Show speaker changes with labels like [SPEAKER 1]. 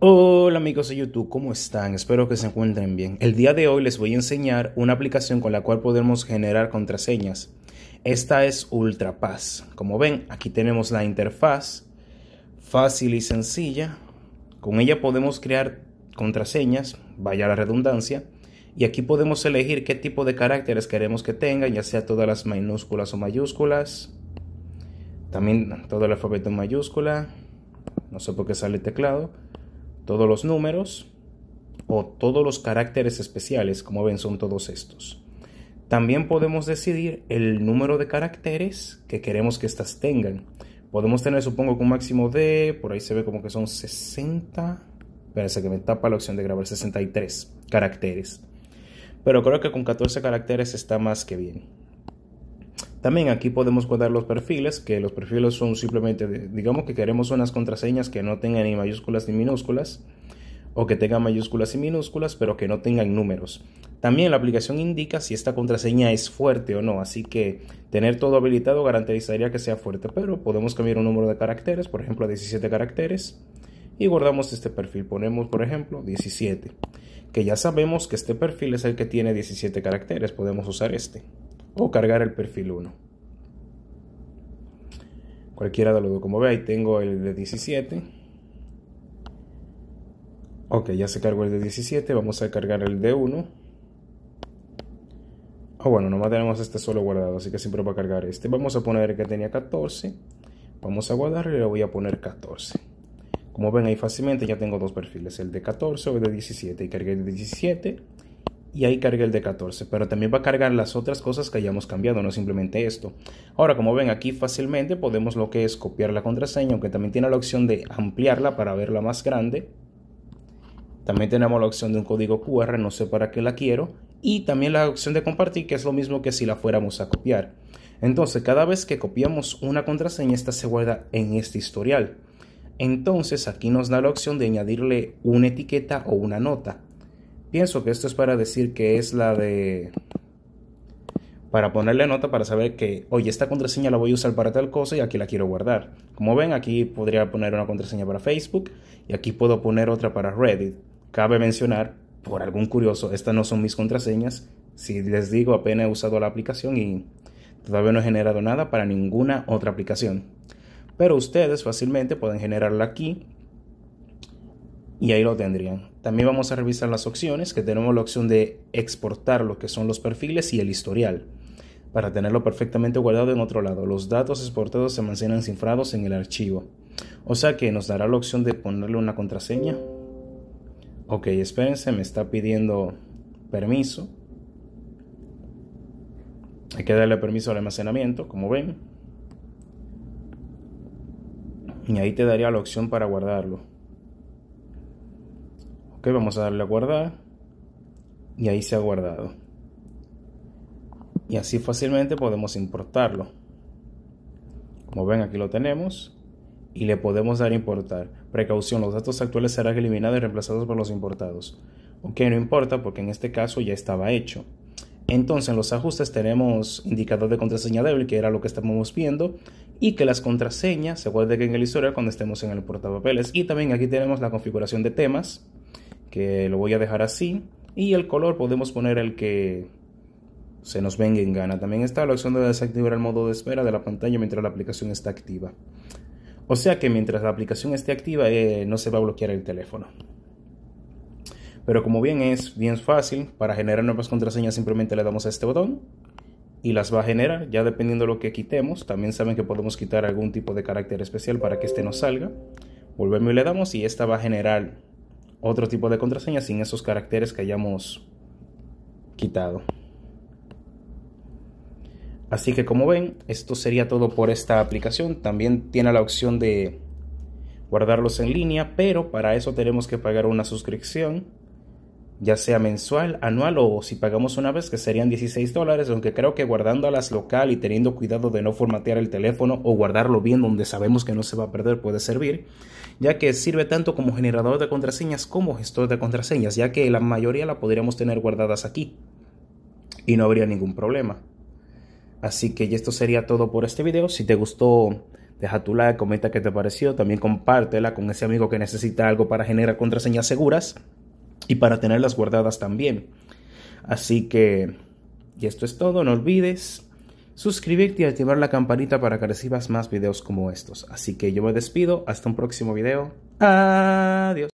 [SPEAKER 1] Hola amigos de YouTube, ¿cómo están? Espero que se encuentren bien. El día de hoy les voy a enseñar una aplicación con la cual podemos generar contraseñas. Esta es Ultrapass. Como ven, aquí tenemos la interfaz fácil y sencilla. Con ella podemos crear contraseñas, vaya la redundancia, y aquí podemos elegir qué tipo de caracteres queremos que tengan, ya sea todas las minúsculas o mayúsculas, también todo el alfabeto en mayúscula, no sé por qué sale el teclado todos los números o todos los caracteres especiales, como ven son todos estos. También podemos decidir el número de caracteres que queremos que estas tengan. Podemos tener, supongo, que un máximo de, por ahí se ve como que son 60, parece que me tapa la opción de grabar 63 caracteres. Pero creo que con 14 caracteres está más que bien. También aquí podemos guardar los perfiles, que los perfiles son simplemente, digamos que queremos unas contraseñas que no tengan ni mayúsculas ni minúsculas, o que tengan mayúsculas y minúsculas, pero que no tengan números. También la aplicación indica si esta contraseña es fuerte o no, así que tener todo habilitado garantizaría que sea fuerte, pero podemos cambiar un número de caracteres, por ejemplo a 17 caracteres, y guardamos este perfil. Ponemos, por ejemplo, 17, que ya sabemos que este perfil es el que tiene 17 caracteres, podemos usar este o cargar el perfil 1. Cualquiera de los dos, como ve, ahí tengo el de 17. Ok, ya se cargó el de 17, vamos a cargar el de 1. Ah, bueno, nomás tenemos este solo guardado, así que siempre va a cargar este. Vamos a poner que tenía 14. Vamos a guardarlo y le voy a poner 14. Como ven ahí fácilmente ya tengo dos perfiles, el de 14 o el de 17. Y cargué el de 17 y ahí cargue el de 14, pero también va a cargar las otras cosas que hayamos cambiado, no simplemente esto. Ahora, como ven, aquí fácilmente podemos lo que es copiar la contraseña, aunque también tiene la opción de ampliarla para verla más grande. También tenemos la opción de un código QR, no sé para qué la quiero. Y también la opción de compartir, que es lo mismo que si la fuéramos a copiar. Entonces, cada vez que copiamos una contraseña, esta se guarda en este historial. Entonces, aquí nos da la opción de añadirle una etiqueta o una nota. Pienso que esto es para decir que es la de... Para ponerle nota para saber que, oye, esta contraseña la voy a usar para tal cosa y aquí la quiero guardar. Como ven, aquí podría poner una contraseña para Facebook y aquí puedo poner otra para Reddit. Cabe mencionar, por algún curioso, estas no son mis contraseñas. Si les digo, apenas he usado la aplicación y todavía no he generado nada para ninguna otra aplicación. Pero ustedes fácilmente pueden generarla aquí y ahí lo tendrían. También vamos a revisar las opciones, que tenemos la opción de exportar lo que son los perfiles y el historial, para tenerlo perfectamente guardado en otro lado. Los datos exportados se almacenan cifrados en el archivo. O sea que nos dará la opción de ponerle una contraseña. Ok, espérense, me está pidiendo permiso. Hay que darle permiso al almacenamiento, como ven. Y ahí te daría la opción para guardarlo. Ok, vamos a darle a guardar. Y ahí se ha guardado. Y así fácilmente podemos importarlo. Como ven, aquí lo tenemos. Y le podemos dar importar. Precaución, los datos actuales serán eliminados y reemplazados por los importados. Ok, no importa porque en este caso ya estaba hecho. Entonces en los ajustes tenemos indicador de contraseña débil, que era lo que estábamos viendo, y que las contraseñas se guarden en el historial cuando estemos en el portapapeles. Y también aquí tenemos la configuración de temas, que lo voy a dejar así. Y el color podemos poner el que se nos venga en gana. También está la opción de desactivar el modo de espera de la pantalla mientras la aplicación está activa. O sea que mientras la aplicación esté activa eh, no se va a bloquear el teléfono. Pero como bien es bien fácil, para generar nuevas contraseñas simplemente le damos a este botón y las va a generar, ya dependiendo de lo que quitemos. También saben que podemos quitar algún tipo de carácter especial para que este no salga. Volvemos y le damos y esta va a generar otro tipo de contraseña sin esos caracteres que hayamos quitado. Así que como ven, esto sería todo por esta aplicación. También tiene la opción de guardarlos en línea, pero para eso tenemos que pagar una suscripción ya sea mensual, anual o si pagamos una vez, que serían 16 dólares, aunque creo que guardándolas local y teniendo cuidado de no formatear el teléfono o guardarlo bien donde sabemos que no se va a perder puede servir, ya que sirve tanto como generador de contraseñas como gestor de contraseñas, ya que la mayoría la podríamos tener guardadas aquí y no habría ningún problema. Así que esto sería todo por este video. Si te gustó, deja tu like, comenta qué te pareció, también compártela con ese amigo que necesita algo para generar contraseñas seguras y para tenerlas guardadas también. Así que, y esto es todo, no olvides suscribirte y activar la campanita para que recibas más videos como estos. Así que yo me despido, hasta un próximo video. Adiós.